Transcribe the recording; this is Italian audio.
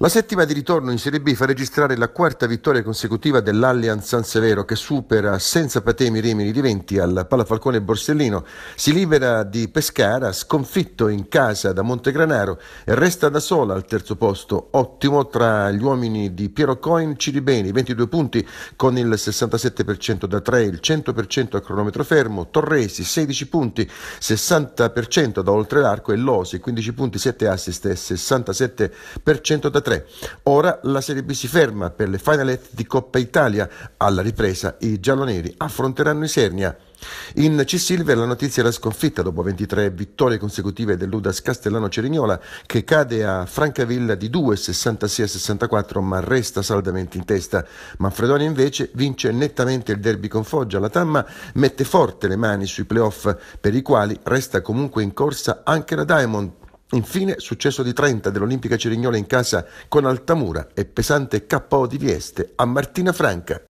La settima di ritorno in Serie B fa registrare la quarta vittoria consecutiva dell'Allianz San Severo che supera senza patemi Rimini di 20 al Palafalcone Borsellino, si libera di Pescara sconfitto in casa da Montegranaro e resta da sola al terzo posto, ottimo tra gli uomini di Piero Coin Ciribeni, 22 punti con il 67% da 3, il 100% a cronometro fermo, Torresi 16 punti, 60% da oltre l'arco e Losi 15 punti, 7 assist e 67% da 3. 2003. Ora la Serie B si ferma per le finalette di Coppa Italia. Alla ripresa i gialloneri affronteranno i Sernia. In C-Silver la notizia è la sconfitta dopo 23 vittorie consecutive dell'Udas Castellano Cerignola che cade a Francavilla di 2, 66 64 ma resta saldamente in testa. Manfredonia invece vince nettamente il derby con Foggia. La Tamma mette forte le mani sui playoff per i quali resta comunque in corsa anche la Diamond Infine, successo di 30 dell'Olimpica Cerignola in casa con Altamura e pesante KO di Vieste a Martina Franca.